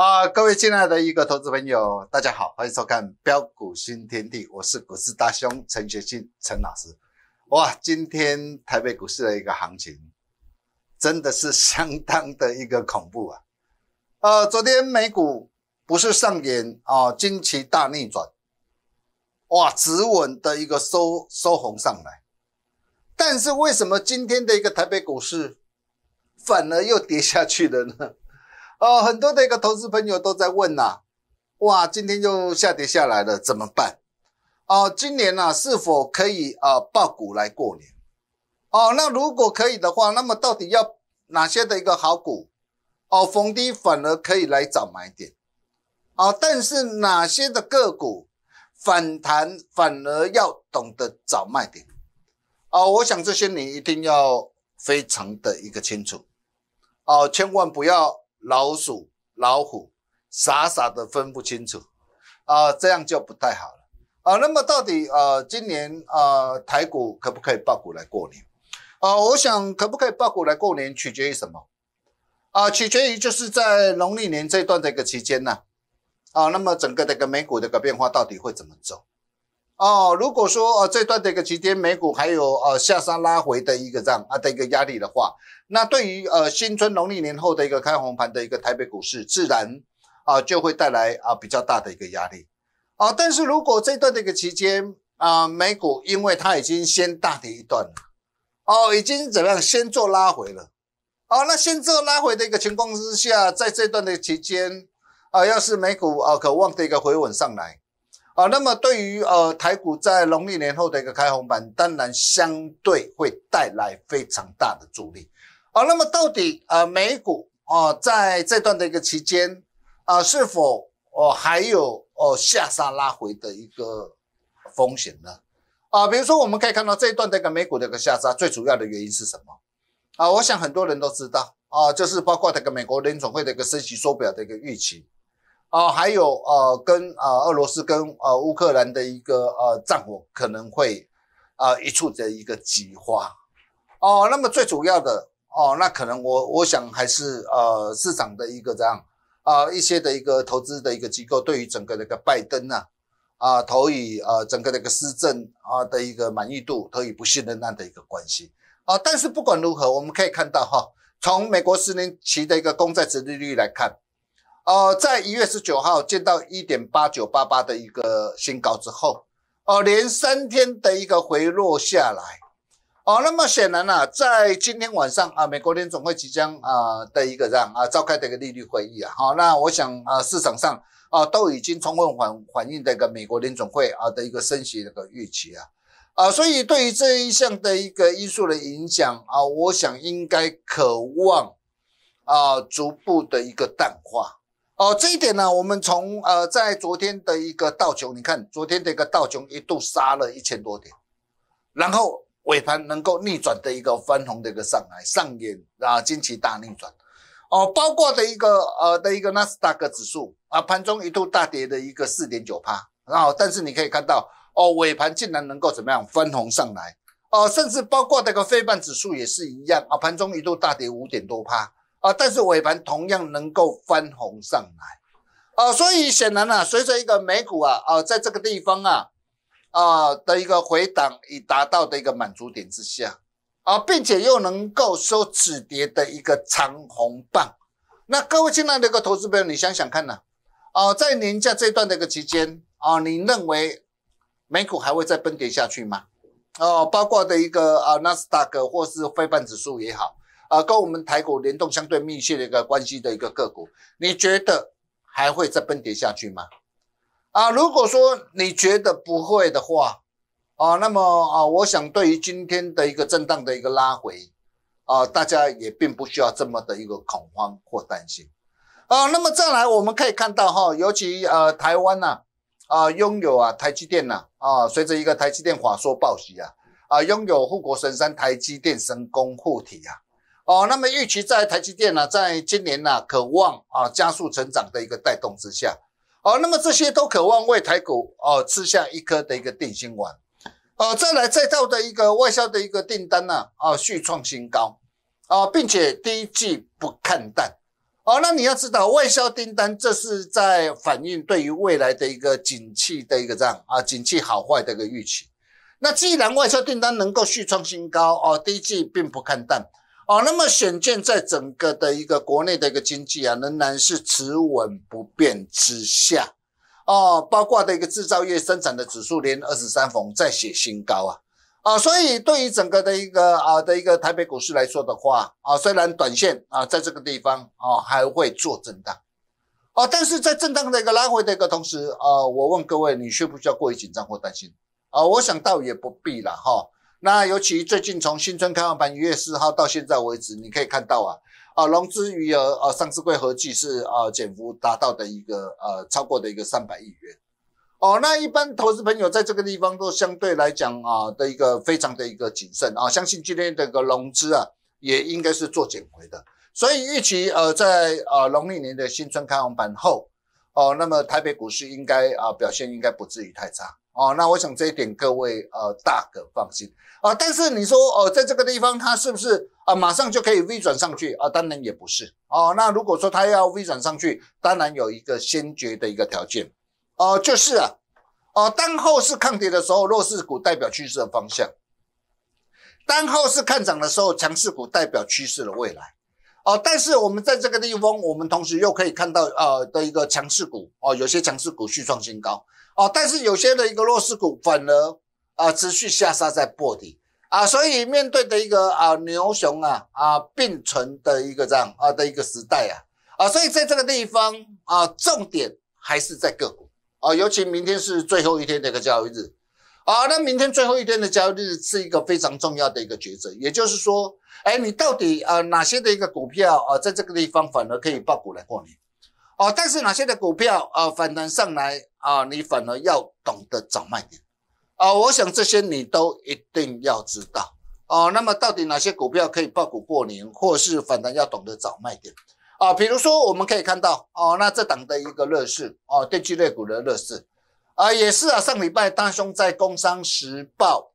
啊，各位亲爱的一个投资朋友，大家好，欢迎收看标股新天地，我是股市大兄陈学信陈老师。哇，今天台北股市的一个行情真的是相当的一个恐怖啊！呃，昨天美股不是上演啊惊奇大逆转，哇，止稳的一个收收红上来，但是为什么今天的一个台北股市反而又跌下去了呢？哦，很多的一个投资朋友都在问呐，哇，今天又下跌下来了，怎么办？哦，今年呐，是否可以啊，爆股来过年？哦，那如果可以的话，那么到底要哪些的一个好股？哦，逢低反而可以来找买点。哦，但是哪些的个股反弹反而要懂得找卖点？哦，我想这些你一定要非常的一个清楚。哦，千万不要。老鼠老虎傻傻的分不清楚啊，这样就不太好了啊。那么到底呃，今年呃，台股可不可以爆股来过年啊？我想可不可以爆股来过年，取决于什么啊？取决于就是在农历年这段的一个期间呢。啊，那么整个这个美股的一个变化到底会怎么走？哦，如果说呃这段的一个期间美股还有呃下杀拉回的一个这样啊的一个压力的话，那对于呃新春农历年后的一个开红盘的一个台北股市，自然啊就会带来啊比较大的一个压力。啊，但是如果这段的一个期间啊美股因为它已经先大跌一段了，哦，已经怎么样先做拉回了，哦，那先做拉回的一个情况之下，在这段的期间啊，要是美股啊渴望的一个回稳上来。啊，那么对于呃台股在农历年后的一个开红盘，当然相对会带来非常大的助力。啊，那么到底呃美股哦在这段的一个期间啊是否哦还有哦下杀拉回的一个风险呢？啊，比如说我们可以看到这一段的一个美股的一个下杀，最主要的原因是什么？啊，我想很多人都知道啊，就是包括这个美国联总会的一个升息缩表的一个预期。哦，还有呃，跟呃俄罗斯跟呃乌克兰的一个呃战火可能会啊一触的一个激化，哦，那么最主要的哦，那可能我我想还是呃市场的一个这样啊一些的一个投资的一个机构对于整个那个拜登呢啊投以呃整个那个施政啊的一个满意度投以不信任那样的一个关系啊，但是不管如何，我们可以看到哈，从美国十年期的一个公债值利率来看。哦，在一月十九号见到一点八九八八的一个新高之后，哦，连三天的一个回落下来，哦，那么显然呢，在今天晚上啊，美国联总会即将啊的一个这样啊召开的一个利率会议啊，好，那我想啊，市场上啊都已经充分反反应这个美国联总会啊的一个升息一个预期啊，啊，所以对于这一项的一个因素的影响啊，我想应该渴望啊逐步的一个淡化。哦，这一点呢，我们从呃，在昨天的一个道琼，你看昨天的一个道琼一度杀了一千多点，然后尾盘能够逆转的一个翻红的一个上来，上演啊惊奇大逆转。哦，包括的一个呃的一个纳斯达克指数啊，盘中一度大跌的一个四点九趴，然后但是你可以看到哦，尾盘竟然能够怎么样翻红上来哦，甚至包括这个非伴指数也是一样啊，盘中一度大跌五点多趴。啊，但是尾盘同样能够翻红上来，啊，所以显然啊，随着一个美股啊啊，在这个地方啊啊的一个回档已达到的一个满足点之下，啊，并且又能够收止跌的一个长红棒，那各位亲爱的一个投资朋友，你想想看呢？啊，在年假这一段的一个期间啊，你认为美股还会再崩跌下去吗？哦，包括的一个啊纳斯达克或是非半指数也好。啊，跟我们台股联动相对密切的一个关系的一个个股，你觉得还会再崩跌下去吗？啊，如果说你觉得不会的话，啊，那么啊，我想对于今天的一个震荡的一个拉回，啊，大家也并不需要这么的一个恐慌或担心。啊，那么再来我们可以看到哈，尤其呃台湾呐，啊，拥有啊台积电呐，啊，随着一个台积电华硕暴息啊，啊，拥有护国神山台积电神功护体啊。哦，那么预期在台积电呢，在今年呢，渴望啊加速成长的一个带动之下，哦，那么这些都渴望为台股哦吃下一颗的一个定心丸，哦，再来再造的一个外销的一个订单呢，啊续创新高，啊，并且第一季不看淡，哦，那你要知道外销订单这是在反映对于未来的一个景气的一个这样啊景气好坏的一个预期，那既然外销订单能够续创新高，哦，第一季并不看淡。哦，那么显见在整个的一个国内的一个经济啊，仍然是持稳不变之下，哦，包括的一个制造业生产的指数连二十三逢再写新高啊，啊，所以对于整个的一个啊的一个台北股市来说的话，啊，虽然短线啊在这个地方啊还会做震荡，啊，但是在震荡的一个拉回的一个同时，啊，我问各位，你需不需要过于紧张或担心？啊，我想到也不必了哈。那尤其最近从新春开放盘一月四号到现在为止，你可以看到啊，啊融资余额啊上市柜合计是啊减幅达到的一个呃超过的一个三百亿元，哦，那一般投资朋友在这个地方都相对来讲啊的一个非常的一个谨慎啊，相信今天这个融资啊也应该是做减回的，所以预期呃在呃农历年的新春开放盘后。哦，那么台北股市应该啊表现应该不至于太差哦。那我想这一点各位呃大可放心啊。但是你说哦，在这个地方它是不是啊马上就可以 V 转上去啊？当然也不是哦。那如果说它要 V 转上去，当然有一个先决的一个条件哦，就是啊，哦当后市抗跌的时候，弱势股代表趋势的方向；当后市看涨的时候，强势股代表趋势的未来。哦，但是我们在这个地方，我们同时又可以看到，呃，的一个强势股，哦，有些强势股续创新高，哦，但是有些的一个弱势股反而，呃，持续下杀在破底，啊，所以面对的一个啊牛熊啊啊并存的一个这样啊的一个时代啊，啊，所以在这个地方啊，重点还是在个股，啊，尤其明天是最后一天的一个交易日。好，那明天最后一天的交易日是一个非常重要的一个抉择，也就是说，哎，你到底呃哪些的一个股票啊，在这个地方反而可以爆股来过年，哦，但是哪些的股票啊反弹上来啊，你反而要懂得找卖点啊，我想这些你都一定要知道哦。那么到底哪些股票可以爆股过年，或是反弹要懂得找卖点啊？比如说我们可以看到哦，那这档的一个乐视哦，电器类股的乐视。啊，也是啊，上礼拜大兄在《工商时报》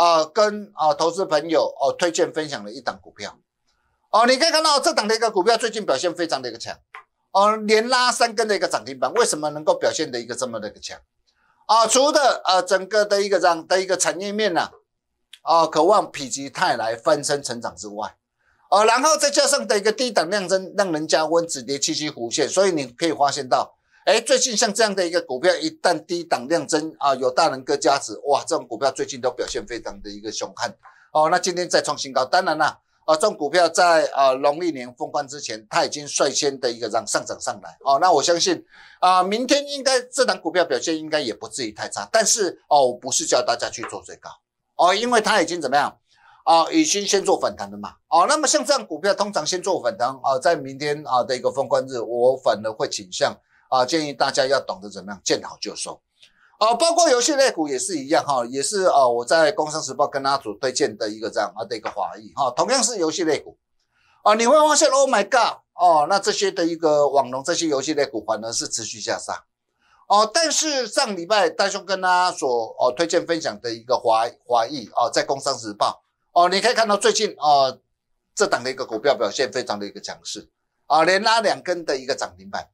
啊，跟啊投资朋友哦推荐分享了一档股票哦，你可以看到这档的一个股票最近表现非常的一个强哦，连拉三根的一个涨停板，为什么能够表现的一个这么的一个强啊？除了呃整个的一个这样的一个产业面呢，啊渴望否极泰来，翻身成长之外，哦，然后再加上的一个低档量增，让人家温，止跌契机浮现，所以你可以发现到。哎，最近像这样的一个股票，一旦低档量增啊，有大能哥加持，哇，这种股票最近都表现非常的一个凶悍哦。那今天再创新高，当然啦，啊，这种股票在啊农历年封关之前，它已经率先的一个让上涨上来哦。那我相信啊，明天应该这档股票表现应该也不至于太差。但是哦，我不是叫大家去做最高哦，因为它已经怎么样啊，已经先做反弹了嘛。哦，那么像这样股票通常先做反弹啊，在明天啊的一个封关日，我反而会倾向。啊，建议大家要懂得怎么样见好就收，啊，包括游戏类股也是一样哈，也是啊，我在《工商时报》跟阿祖推荐的一个这样啊的一个华裔哈，同样是游戏类股啊，你会发现 Oh my God，哦，那这些的一个网龙这些游戏类股反而是持续下杀哦，但是上礼拜大雄跟他所哦推荐分享的一个华华裔啊，在《工商时报》哦，你可以看到最近啊这档的一个股票表现非常的一个强势啊，连拉两根的一个涨停板。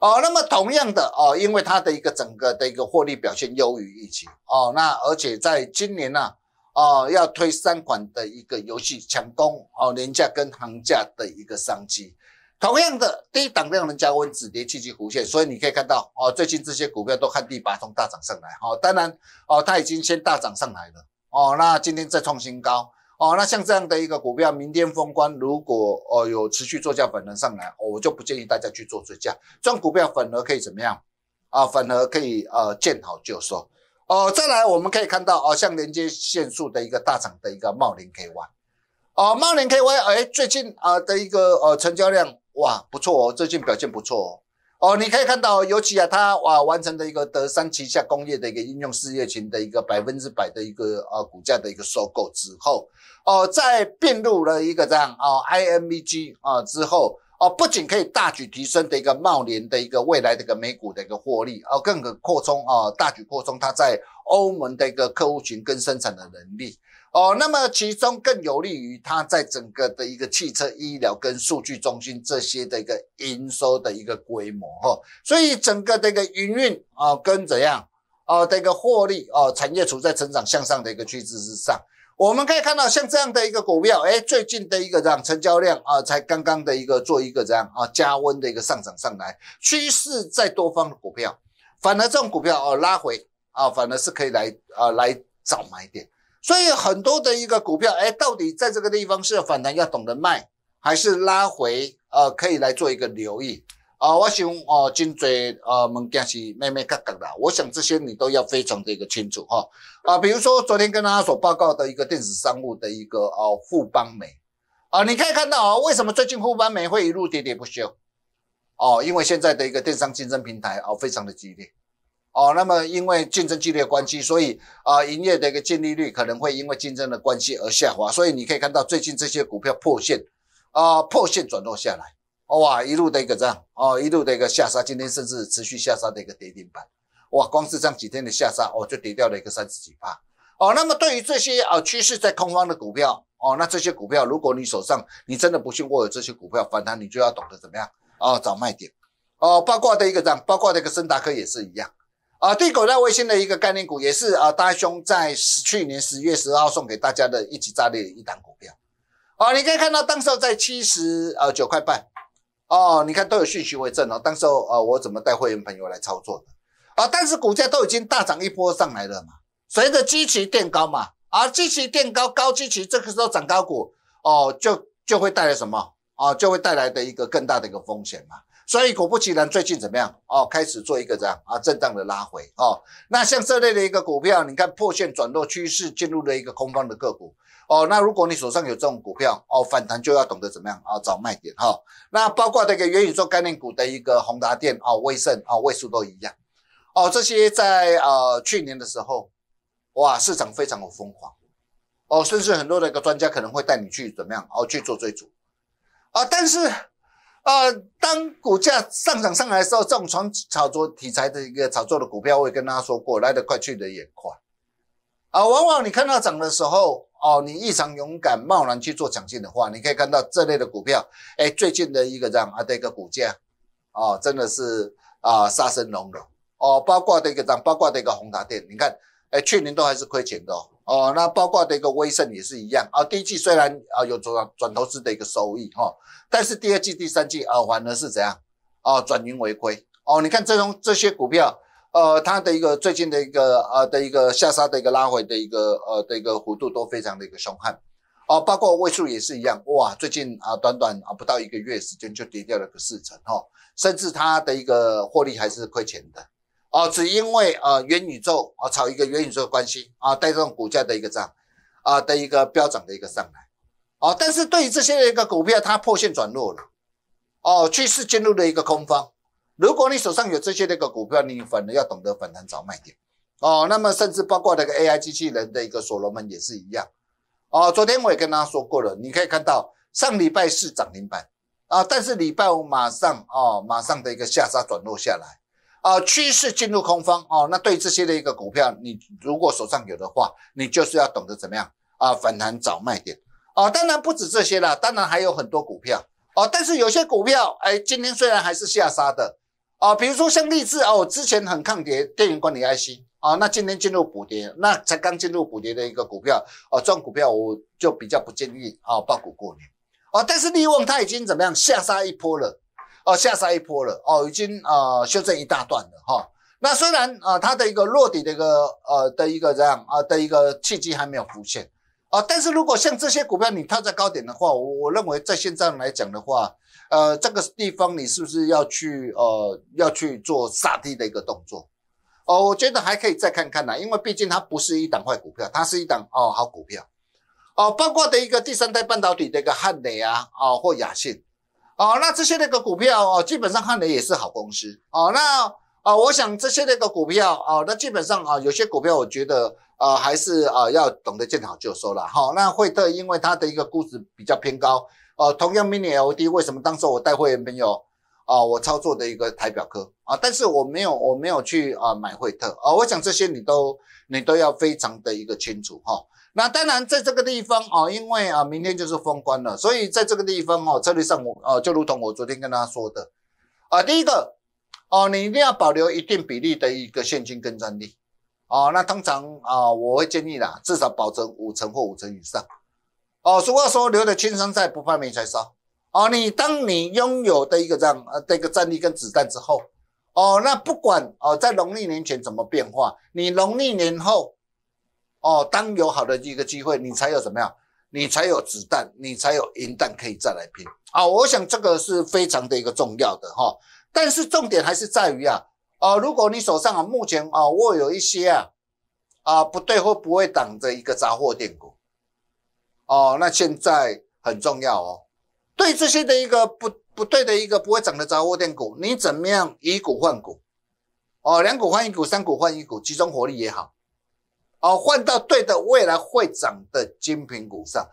哦，那么同样的哦，因为它的一个整个的一个获利表现优于预期哦，那而且在今年呢，哦要推三款的一个游戏强攻哦，廉价跟行价的一个商机，同样的低档量能加温止跌契机弧线，所以你可以看到哦，最近这些股票都看第八通大涨上来哦，当然哦，它已经先大涨上来了哦，那今天再创新高。哦，那像这样的一个股票，明天封关，如果哦有持续做价粉能上来，哦，我就不建议大家去做追加，这种股票粉而可以怎么样啊？粉而可以呃见好就收。哦，再来我们可以看到哦，像连接线数的一个大涨的一个茂林 KY，哦，茂林 KY 哎最近啊的一个呃成交量哇不错哦，最近表现不错哦。哦，你可以看到，尤其啊，它哇完成的一个德山旗下工业的一个应用事业群的一个百分之百的一个呃股价的一个收购之后，哦，在并入了一个这样哦 i m v g 啊之后，哦，不仅可以大举提升的一个茂联的一个未来的一个美股的一个获利，哦，更可扩充哦，大举扩充它在欧盟的一个客户群跟生产的能力。哦，那么其中更有利于它在整个的一个汽车、医疗跟数据中心这些的一个营收的一个规模，哈，所以整个一个营运啊，跟怎样啊，这个获利啊，产业处在成长向上的一个趋势之上。我们可以看到，像这样的一个股票，哎，最近的一个这样成交量啊，才刚刚的一个做一个这样啊加温的一个上涨上来趋势，在多方的股票，反而这种股票哦拉回啊，反而是可以来啊来找买点。所以很多的一个股票，哎，到底在这个地方是反弹要懂得卖，还是拉回？呃，可以来做一个留意啊。我想哦，金嘴，啊，物件是慢慢嘎嘎的。我想这些你都要非常的一个清楚哈啊。比如说昨天跟大家所报告的一个电子商务的一个啊富邦美啊，你可以看到啊，为什么最近富邦美会一路跌跌不休？哦，因为现在的一个电商竞争平台啊，非常的激烈。哦，那么因为竞争激烈关系，所以啊，营业的一个净利率可能会因为竞争的关系而下滑。所以你可以看到最近这些股票破线，啊，破线转落下来，哇，一路的一个这样，哦，一路的一个下杀，今天甚至持续下杀的一个跌停板，哇，光是这样几天的下杀，哦，就跌掉了一个三十几%。哦，那么对于这些啊趋势在空方的股票，哦，那这些股票，如果你手上你真的不幸握有这些股票反弹，你就要懂得怎么样啊找卖点，哦，包括的一个这样，包括的一个深大科也是一样。啊，地狗道卫星的一个概念股，也是啊，大兄在去年十月十号送给大家的一级炸裂一档股票。啊，你可以看到，当时在七十呃九块半，哦，你看都有讯息为证哦。当时啊，我怎么带会员朋友来操作的？啊，但是股价都已经大涨一波上来了嘛，随着基期垫高嘛，啊，基期垫高高基期，这个时候涨高股，哦，就就会带来什么？啊，就会带来的一个更大的一个风险嘛。所以果不其然，最近怎么样哦？开始做一个这样啊震荡的拉回哦。那像这类的一个股票，你看破线转弱趋势进入了一个空方的个股哦。那如果你手上有这种股票哦，反弹就要懂得怎么样啊找卖点哈。那包括这个元宇宙概念股的一个宏达电啊、威盛啊、威数都一样哦。这些在呃去年的时候，哇市场非常的疯狂哦，甚至很多的一个专家可能会带你去怎么样哦去做追逐啊，但是。啊，当股价上涨上来的时候，这种传炒作题材的一个炒作的股票，我也跟大家说过来的快，去的也快。啊，往往你看到涨的时候，哦，你异常勇敢、贸然去做抢进的话，你可以看到这类的股票，哎，最近的一个涨啊的一个股价，哦，真的是啊杀声隆隆。哦，八卦的一个涨，八卦的一个红茶店，你看，哎，去年都还是亏钱的。哦，哦，那包括的一个威盛也是一样啊，第一季虽然啊有转转投资的一个收益哈，但是第二季、第三季啊，反呢是怎样啊？转盈为亏哦。你看这种这些股票，呃，它的一个最近的一个啊的一个下杀的一个拉回的一个呃的一个幅度都非常的一个凶悍哦，包括位数也是一样哇，最近啊短短啊不到一个月时间就跌掉了个四成哈，甚至它的一个获利还是亏钱的。哦，只因为呃元宇宙啊，炒一个元宇宙的关系啊，带动股价的一个涨啊的一个飙涨的一个上来啊，但是对于这些的一个股票，它破线转弱了哦，趋势进入了一个空方。如果你手上有这些的一个股票，你反而要懂得反弹找卖点哦。那么甚至包括那个 AI 机器人的一个所罗门也是一样哦。昨天我也跟大家说过了，你可以看到上礼拜是涨停板啊，但是礼拜五马上哦马上的一个下杀转弱下来。啊，趋势进入空方哦，那对这些的一个股票，你如果手上有的话，你就是要懂得怎么样啊反弹找卖点啊，当然不止这些啦，当然还有很多股票哦，但是有些股票哎，今天虽然还是下杀的哦，比如说像立志哦，之前很抗跌，电源管理 IC 啊，那今天进入补跌，那才刚进入补跌的一个股票啊，赚股票我就比较不建议啊，爆股过年哦。但是利旺它已经怎么样下杀一波了。哦，下杀一波了哦，已经啊修正一大段了哈。那虽然啊，它的一个落底的一个呃的一个这样啊的一个契机还没有浮现啊，但是如果像这些股票你套在高点的话，我我认为在现在来讲的话，呃，这个地方你是不是要去呃要去做杀低的一个动作？哦，我觉得还可以再看看啦，因为毕竟它不是一档坏股票，它是一档哦好股票哦，包括的一个第三代半导体的一个汉磊啊啊或雅信。哦，那这些那个股票哦，基本上看的也是好公司。哦，那啊，我想这些那个股票哦，那基本上啊，有些股票我觉得啊，还是啊要懂得见好就收了。哈，那惠特因为它的一个估值比较偏高。哦，同样 mini LD 为什么当时我带会员朋友啊，我操作的一个台表科啊，但是我没有我没有去啊买惠特啊。我想这些你都你都要非常的一个清楚哈。那当然，在这个地方哦，因为啊，明天就是封关了，所以在这个地方哦，策略上我啊，就如同我昨天跟大家说的啊，第一个哦，你一定要保留一定比例的一个现金跟专力哦。那通常啊，我会建议啦，至少保存五成或五成以上哦。俗话说，留得青山在，不怕没柴烧。哦，你当你拥有的一个这样呃这一个战力跟子弹之后哦，那不管哦，在农历年前怎么变化，你农历年后。哦，当有好的一个机会，你才有怎么样？你才有子弹，你才有银弹可以再来拼啊！我想这个是非常的一个重要的哈。但是重点还是在于啊，哦，如果你手上啊目前啊握有一些啊啊不对或不会挡的一个杂货店股，哦，那现在很重要哦。对这些的一个不不对的一个不会涨的杂货店股，你怎么样以股换股？哦，两股换一股，三股换一股，集中火力也好。哦，换到对的未来会涨的精品股上，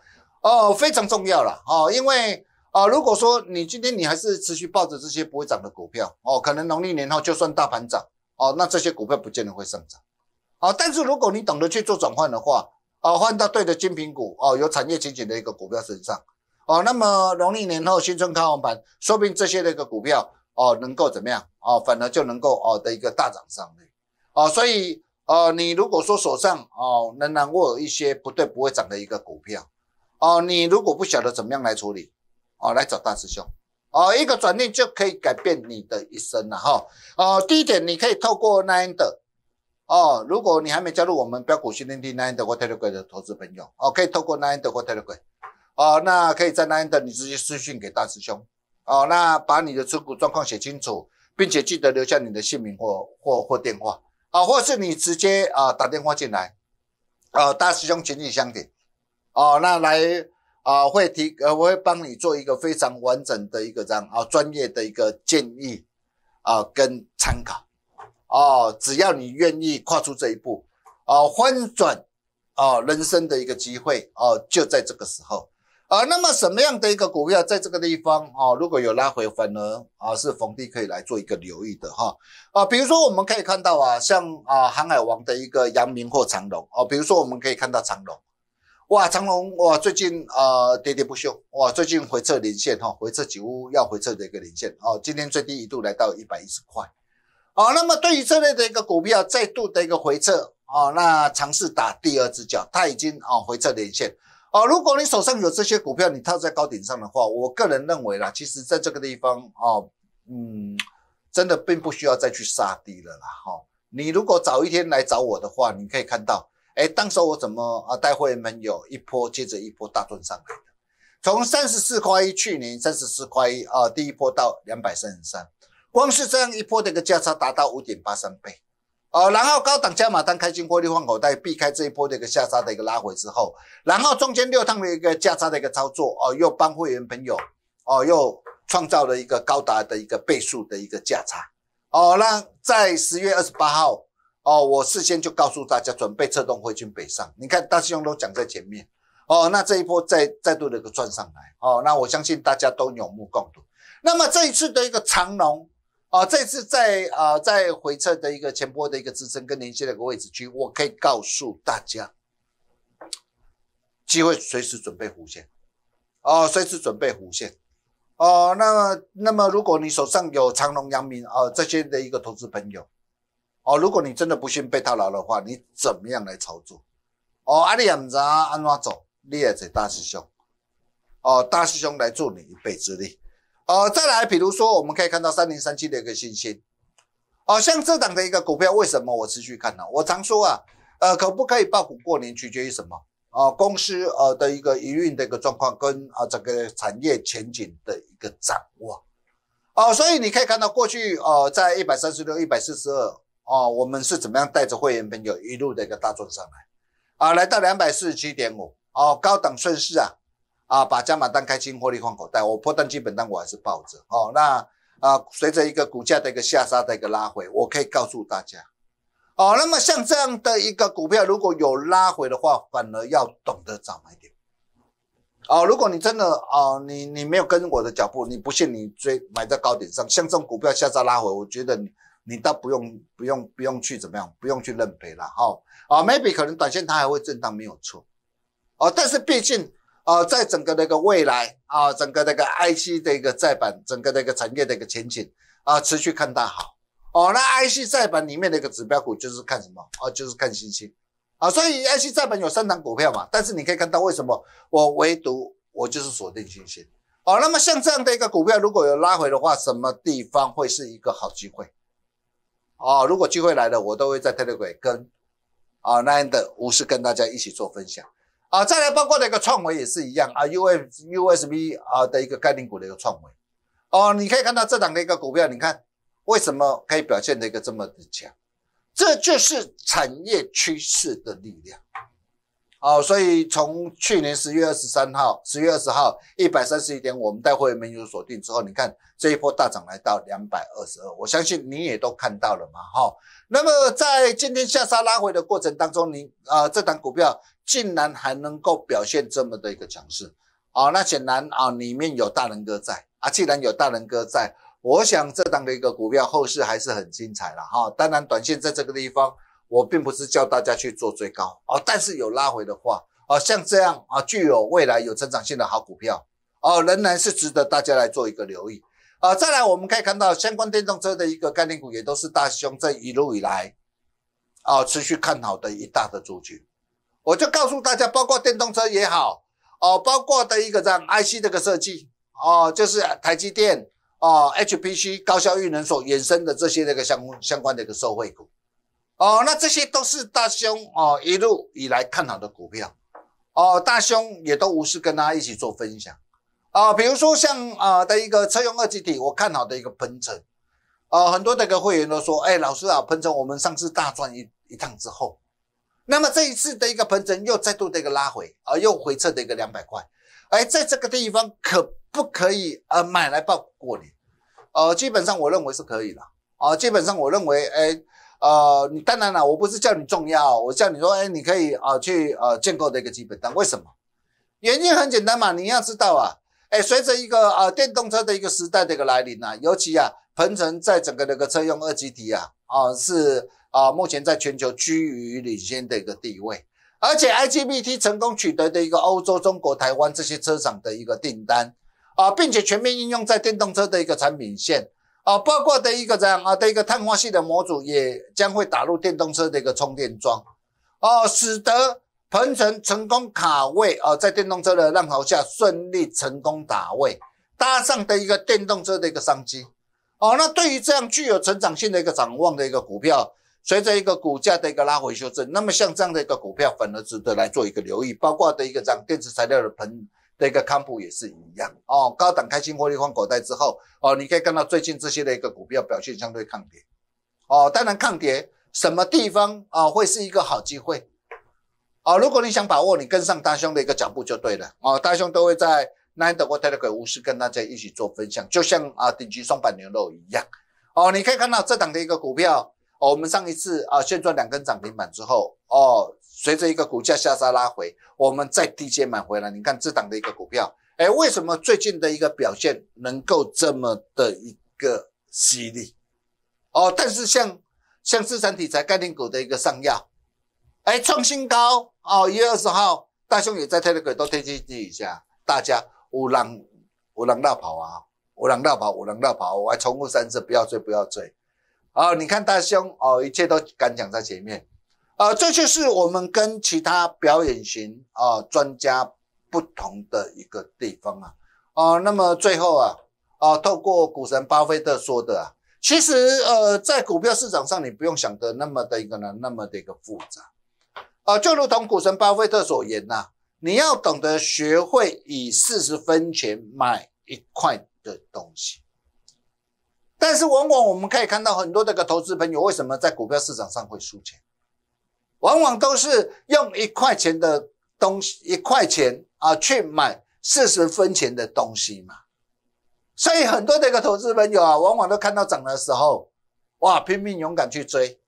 哦，非常重要了，哦，因为，哦，如果说你今天你还是持续抱着这些不会涨的股票，哦，可能农历年后就算大盘涨，哦，那这些股票不见得会上涨，哦，但是如果你懂得去做转换的话，哦，换到对的精品股，哦，有产业前景的一个股票身上，哦，那么农历年后新春开红盘，说定这些的一个股票，哦，能够怎么样，哦，反而就能够哦的一个大涨上呢，哦，所以。哦，你如果说手上哦仍然握有一些不对不会涨的一个股票，哦，你如果不晓得怎么样来处理，哦，来找大师兄，哦，一个转念就可以改变你的一生了哈。哦，第一点，你可以透过奈安的，哦，如果你还没加入我们标股训练营奈安的或泰勒龟的投资朋友，哦，可以透过奈安的或泰勒龟，哦，那可以在奈安的你直接私讯给大师兄，哦，那把你的持股状况写清楚，并且记得留下你的姓名或或或电话。啊，或是你直接啊打电话进来，呃，大师兄，紧紧相底，哦，那来啊会提呃我会帮你做一个非常完整的一个这样啊专业的一个建议啊跟参考，哦，只要你愿意跨出这一步，啊翻转啊人生的一个机会哦就在这个时候。啊，那么什么样的一个股票在这个地方啊，如果有拉回分呢，啊，是逢低可以来做一个留意的哈。啊，比如说我们可以看到啊，像啊航海王的一个阳明或长隆啊，比如说我们可以看到长隆，哇，长隆哇最近啊跌跌不休，哇最近回撤连线哈，回撤几乎要回撤的一个连线哦。今天最低一度来到一百一十块，好，那么对于这类的一个股票再度的一个回撤啊，那尝试打第二只脚，它已经啊回撤连线。哦，如果你手上有这些股票，你套在高点上的话，我个人认为啦，其实在这个地方啊，嗯，真的并不需要再去杀低了啦。哈，你如果早一天来找我的话，你可以看到，哎，当时我怎么啊带会员们有一波接着一波大赚上的，从三十四块一去年三十四块一啊第一波到两百三十三，光是这样一波一个价差达到五点八三倍。哦，然后高档加码单，开进获利换口袋，避开这一波的一个下杀的一个拉回之后，然后中间六趟的一个价差的一个操作，哦，又帮会员朋友，哦，又创造了一个高达的一个倍数的一个价差，哦，那在十月二十八号，哦，我事先就告诉大家，准备策动汇军北上，你看大师兄都讲在前面，哦，那这一波再再度的一个转上来，哦，那我相信大家都有目共睹，那么这一次的一个长龙。啊，这次在啊，在回撤的一个前波的一个支撑跟连线的一个位置区，我可以告诉大家，机会随时准备弧线，哦，随时准备弧线，哦，那么那么如果你手上有长隆、阳明啊这些的一个投资朋友，哦，如果你真的不幸被套牢的话，你怎么样来操作？哦，阿里安扎安怎走，你也在大师兄，哦，大师兄来助你一臂之力。呃，再来，比如说，我们可以看到三零三七的一个信心，哦，像这档的一个股票，为什么我持续看呢？我常说啊，呃，可不可以爆股过年，取决于什么？啊，公司呃的一个营运的一个状况，跟啊整个产业前景的一个掌握，哦，所以你可以看到过去，哦，在一百三十六、一百四十二，哦，我们是怎么样带着会员朋友一路的一个大赚上来，啊，来到两百四十七点五，哦，高档顺势啊。啊，把加码单开进获利放口袋，我破蛋基本单我还是抱着。哦，那啊，随着一个股价的一个下杀的一个拉回，我可以告诉大家，哦，那么像这样的一个股票，如果有拉回的话，反而要懂得早买点。哦，如果你真的哦，你你没有跟我的脚步，你不信你追买在高点上，像这种股票下杀拉回，我觉得你你倒不用不用不用去怎么样，不用去认赔了。哈啊，maybe 可能短线它还会震荡，没有错。哦，但是毕竟。呃，在整个那个未来啊，整个那个 IC 的一个再板，整个那个产业的一个前景啊，持续看大好哦。那 IC 再板里面的一个指标股就是看什么哦，就是看星星啊。所以 IC 再板有三档股票嘛，但是你可以看到为什么我唯独我就是锁定星星哦。那么像这样的一个股票，如果有拉回的话，什么地方会是一个好机会哦，如果机会来了，我都会在 r a 鬼跟啊那样的无私跟大家一起做分享。啊，再来包括那一个创维也是一样啊，U S U S B 啊的一个概念股的一个创维哦，你可以看到这档的一个股票，你看为什么可以表现的一个这么的强，这就是产业趋势的力量。哦，所以从去年十月二十三号、十月二十号一百三十一点，我们带会员们有锁定之后，你看这一波大涨来到两百二十二，我相信您也都看到了嘛。哦。那么在今天下杀拉回的过程当中，您啊这档股票。竟然还能够表现这么的一个强势，啊，那显然啊里面有大人哥在啊，既然有大人哥在，我想这档一个股票后市还是很精彩了哈。当然，短线在这个地方，我并不是叫大家去做最高啊，但是有拉回的话啊，像这样啊具有未来有成长性的好股票啊，仍然是值得大家来做一个留意啊。再来，我们可以看到相关电动车的一个概念股也都是大兄这一路以来啊持续看好的一大的主角。我就告诉大家，包括电动车也好，哦，包括的一个样 IC 这个设计，哦，就是台积电，哦，HPC 高效运能所衍生的这些那个相关相关的一个受惠股，哦，那这些都是大兄哦一路以来看好的股票，哦，大兄也都无私跟大家一起做分享，啊，比如说像啊的一个车用二级体，我看好的一个喷成，哦，很多那个会员都说，哎，老师啊，喷成我们上次大赚一一趟之后。那么这一次的一个鹏程又再度的一个拉回啊，又回撤的一个两百块，哎，在这个地方可不可以呃买来报过年？呃，基本上我认为是可以的啊，基本上我认为，哎，呃，你当然了，我不是叫你重要，我叫你说，哎，你可以啊去呃建构的一个基本单，为什么？原因很简单嘛，你要知道啊，哎，随着一个啊电动车的一个时代的一个来临啊，尤其啊鹏程在整个那个车用二级体啊，啊是。啊，目前在全球居于领先的一个地位，而且 IGBT 成功取得的一个欧洲、中国、台湾这些车厂的一个订单，啊，并且全面应用在电动车的一个产品线，啊，包括的一个这样啊的一个碳化系的模组也将会打入电动车的一个充电桩，哦，使得鹏程成功卡位，啊，在电动车的浪潮下顺利成功打位，搭上的一个电动车的一个商机，哦，那对于这样具有成长性的一个展望的一个股票。随着一个股价的一个拉回修正，那么像这样的一个股票反而值得来做一个留意，包括的一个样电池材料的盆的一个康普也是一样哦。高档开心获利换口袋之后哦，你可以看到最近这些的一个股票表现相对抗跌哦。当然抗跌什么地方啊会是一个好机会哦？如果你想把握，你跟上大兄的一个脚步就对了哦。大兄都会在 Nine 的无私跟大家一起做分享，就像啊顶级双板牛肉一样哦。你可以看到这档的一个股票。哦，我们上一次啊，先做两根涨停板之后，哦，随着一个股价下杀拉回，我们再低阶买回来。你看这档的一个股票，哎，为什么最近的一个表现能够这么的一个犀利？哦，但是像像资产题材概念股的一个上药，哎，创新高哦，一月二十号，大兄也在 Telegram 都跌进去一下，大家五狼五狼大跑啊，五狼大跑，五狼大跑，我还重复三次，不要追，不要追。哦，你看大兄哦，一切都敢讲在前面，呃，这就是我们跟其他表演型啊专家不同的一个地方啊，啊，那么最后啊，啊，透过股神巴菲特说的啊，其实呃，在股票市场上你不用想的那么的一个呢，那么的一个复杂，啊，就如同股神巴菲特所言呐，你要懂得学会以四十分钱买一块的东西。但是往往我们可以看到很多这个投资朋友为什么在股票市场上会输钱？往往都是用一块钱的东西一块钱啊去买四十分钱的东西嘛。所以很多这个投资朋友啊，往往都看到涨的时候，哇，拼命勇敢去追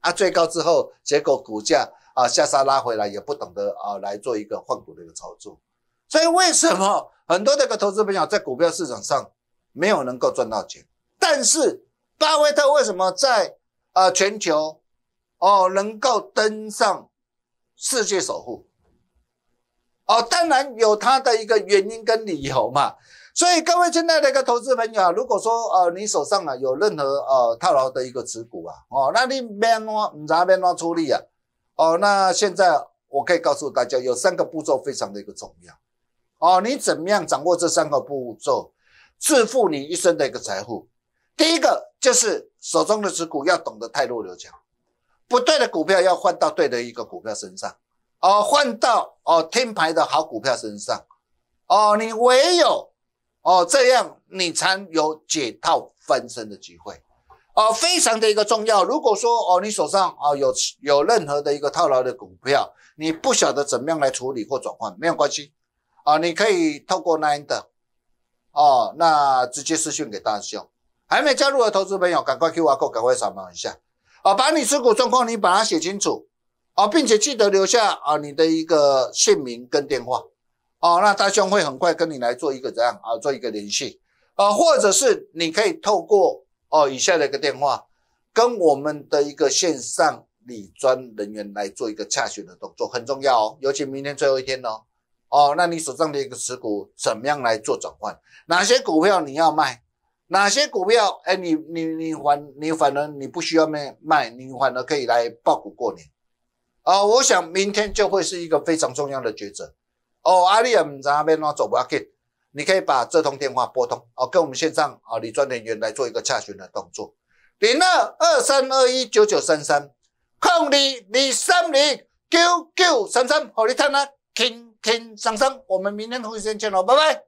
啊，追高之后，结果股价啊下杀拉回来，也不懂得啊来做一个换股的一个操作。所以为什么很多这个投资朋友在股票市场上没有能够赚到钱？但是巴菲特为什么在啊全球，哦能够登上世界首富，哦当然有他的一个原因跟理由嘛。所以各位现在的一个投资朋友啊，如果说呃你手上啊有任何呃套牢的一个持股啊，哦那你边挖唔渣边挖出力啊，哦那现在我可以告诉大家，有三个步骤非常的一个重要，哦你怎么样掌握这三个步骤，致富你一生的一个财富。第一个就是手中的持股要懂得太弱留强，不对的股票要换到对的一个股票身上，哦，换到哦天牌的好股票身上，哦，你唯有哦这样你才有解套翻身的机会，哦，非常的一个重要。如果说哦你手上啊有有任何的一个套牢的股票，你不晓得怎么样来处理或转换，没有关系，啊，你可以透过奈的，哦，那直接私讯给大兄。还没加入的投资朋友，赶快去挖购，赶快扫描一下啊！把你持股状况，你把它写清楚啊，并且记得留下啊你的一个姓名跟电话哦，那大兄会很快跟你来做一个这样啊？做一个联系啊，或者是你可以透过哦以下的一个电话，跟我们的一个线上理专人员来做一个洽询的动作，很重要哦。尤其明天最后一天哦哦，那你手上的一个持股怎么样来做转换？哪些股票你要卖？哪些股票？哎，你你你反你反而你不需要卖，卖你反而可以来爆股过年啊！我想明天就会是一个非常重要的抉择哦。阿利姆在那边呢，走，不要紧，你可以把这通电话拨通哦，跟我们线上啊李专人员来做一个查询的动作，零二二三二一九九三三空你，你三零九九三三，好，你看啦，轻轻上升，我们明天同一时间见哦，拜拜。